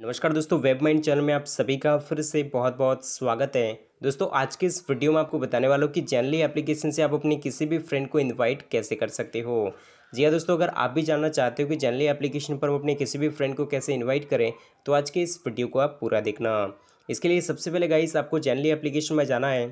नमस्कार दोस्तों web mind channel में आप सभी का फिर से बहुत बहुत स्वागत है दोस्तों आज के इस वीडियो में आपको बताने वाला हूँ कि जैनली एप्लीकेशन से आप अपने किसी भी फ्रेंड को इनवाइट कैसे कर सकते हो जी हाँ दोस्तों अगर आप भी जानना चाहते हो कि जैनली एप्लीकेशन पर हम अपने किसी भी फ्रेंड को कैसे इन्वाइट करें तो आज के इस वीडियो को आप पूरा देखना इसके लिए सबसे पहले गाइस आपको जैनली एप्लीकेशन में जाना है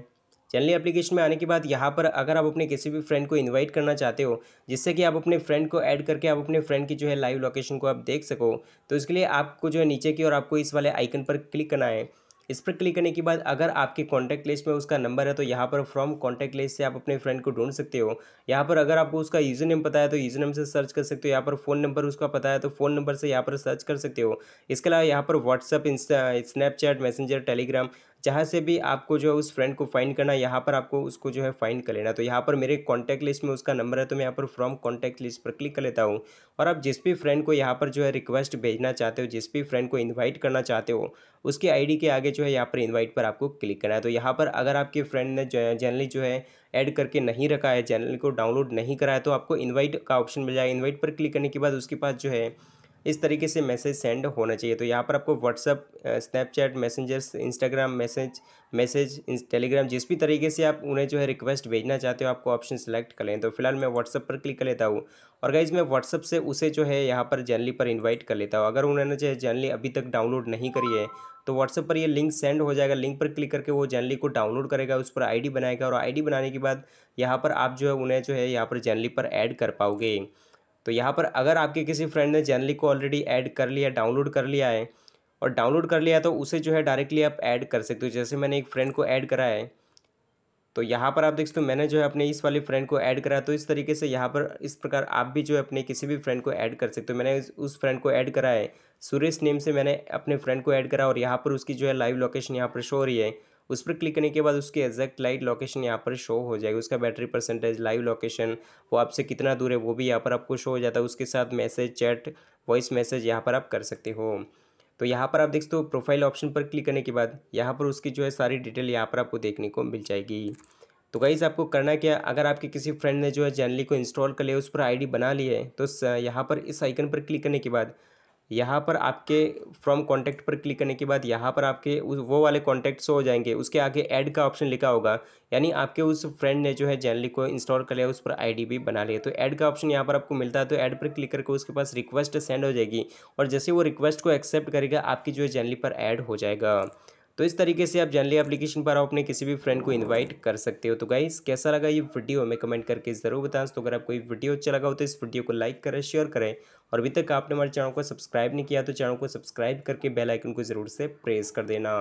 चैनली एप्लीकेशन में आने के बाद यहाँ पर अगर आप अपने किसी भी फ्रेंड को इन्वाइट करना चाहते हो जिससे कि आप अपने फ्रेंड को ऐड करके आप अपने फ्रेंड की जो है लाइव लोकेशन को आप देख सको तो इसके लिए आपको जो है नीचे की और आपको इस वाले आइकन पर क्लिक करना है इस पर क्लिक करने के बाद अगर आपके कॉन्टैक्ट लिस्ट में उसका नंबर है तो यहाँ पर फ्रॉम कॉन्टैक्ट लिस्ट से आप अपने फ्रेंड को ढूंढ सकते हो यहाँ पर अगर आपको उसका यूज़र नेम पता है तो यूज़र नेम से सर्च कर सकते हो यहाँ पर फ़ोन नंबर उसका पता है तो फ़ोन नंबर से यहाँ पर सर्च कर सकते हो इसके अलावा यहाँ पर व्हाट्सअप स्नैपचैट मैसेंजर टेलीग्राम जहाँ से भी आपको जो है उस फ्रेंड को फाइंड करना यहाँ पर आपको उसको जो है फाइंड कर लेना तो यहाँ पर मेरे कॉन्टैक्ट लिस्ट में उसका नंबर है तो मैं यहाँ पर फ्रॉम कॉन्टैक्ट लिस्ट पर क्लिक कर लेता हूँ और आप जिस भी फ्रेंड को यहाँ पर जो है रिक्वेस्ट भेजना चाहते हो जिस भी फ्रेंड को इन्वाइट करना चाहते हो उसके आईडी के आगे जो है यहाँ पर इन्वाइट पर आपको क्लिक करना है तो यहाँ पर अगर आपके फ्रेंड ने जनरली जो है ऐड करके नहीं रखा है चैनल को डाउनलोड नहीं कराया तो आपको इन्वाइट का ऑप्शन मिल जाएगा इन्वाइट पर क्लिक करने के बाद उसके पास जो है इस तरीके से मैसेज सेंड होना चाहिए तो यहाँ पर आपको WhatsApp Snapchat messengers Instagram message message Telegram जिस भी तरीके से आप उन्हें जो है रिक्वेस्ट भेजना चाहते हो आपको ऑप्शन सेलेक्ट कर लें तो फिलहाल मैं व्हाट्सअप पर क्लिक कर लेता हूँ और गाइज मैं व्हाट्सअप से उसे जो है यहाँ पर जर्नली पर इन्वाइट कर लेता हूँ अगर उन्होंने जो है जर्नली अभी तक डाउनलोड नहीं करी है तो व्हाट्सअप पर ये लिंक सेंड हो जाएगा लिंक पर क्लिक करके वो जर्नली को डाउनलोड करेगा उस पर आईडी बनाएगा और आईडी बनाने के बाद यहाँ पर आप जो है उन्हें जो है यहाँ पर जर्नली पर ऐड कर पाओगे तो यहाँ पर अगर आपके किसी फ्रेंड ने जर्नली को ऑलरेडी ऐड कर लिया डाउनलोड कर लिया है और डाउनलोड कर लिया तो उसे जो है डायरेक्टली आप ऐड कर सकते हो जैसे मैंने एक फ्रेंड को ऐड करा है तो यहाँ पर आप देख सकते हो मैंने जो है अपने इस वाले फ्रेंड को ऐड करा तो इस तरीके से यहाँ पर इस प्रकार आप भी जो है अपने किसी भी फ्रेंड को ऐड कर सकते हो मैंने उस फ्रेंड को ऐड करा है सुरेश नेम से मैंने अपने फ्रेंड को ऐड करा और यहाँ पर उसकी जो है लाइव लोकेशन यहाँ पर शो हो रही है उस पर क्लिक करने के बाद उसकी एग्जैक्ट लाइट लोकेशन यहाँ पर शो हो जाएगी उसका बैटरी परसेंटेज लाइव लोकेशन वो आपसे कितना दूर है वो भी यहाँ पर आपको शो हो जाता है उसके साथ मैसेज चैट वॉइस मैसेज यहाँ पर आप कर सकते हो तो यहाँ पर आप देख सकते हो प्रोफाइल ऑप्शन पर क्लिक करने के बाद यहाँ पर उसकी जो है सारी डिटेल यहाँ पर आपको देखने को मिल जाएगी तो गाइज़ आपको करना क्या अगर आपके किसी फ्रेंड ने जो है जर्नली को इंस्टॉल कर लिया उस पर आईडी बना ली है तो यहाँ पर इस आइकन पर क्लिक करने के बाद यहाँ पर आपके फ्रॉम कॉन्टैक्ट पर क्लिक करने के बाद यहाँ पर आपके उस वो वाले कॉन्टैक्ट शो हो जाएंगे उसके आगे ऐड का ऑप्शन लिखा होगा यानी आपके उस फ्रेंड ने जो है जर्नली को इंस्टॉल कर लिया उस पर आईडी भी बना लिया तो ऐड का ऑप्शन यहाँ पर आपको मिलता है तो ऐड पर क्लिक करके उसके पास रिक्वेस्ट सेंड हो जाएगी और जैसे वो रिक्वेस्ट को एक्सेप्ट करेगा आपकी जो है जर्नली पर ऐड हो जाएगा तो इस तरीके से आप जनरली एप्लीकेशन पर आप अपने किसी भी फ्रेंड को इन्वाइट कर सकते हो तो गाइस कैसा लगा ये वीडियो हमें कमेंट करके ज़रूर बताएं तो अगर आपको ये वीडियो अच्छा लगा हो तो इस वीडियो को लाइक करें शेयर करें और अभी तक आपने हमारे चैनल को सब्सक्राइब नहीं किया तो चैनल को सब्सक्राइब करके बेलाइकन को ज़रूर से प्रेस कर देना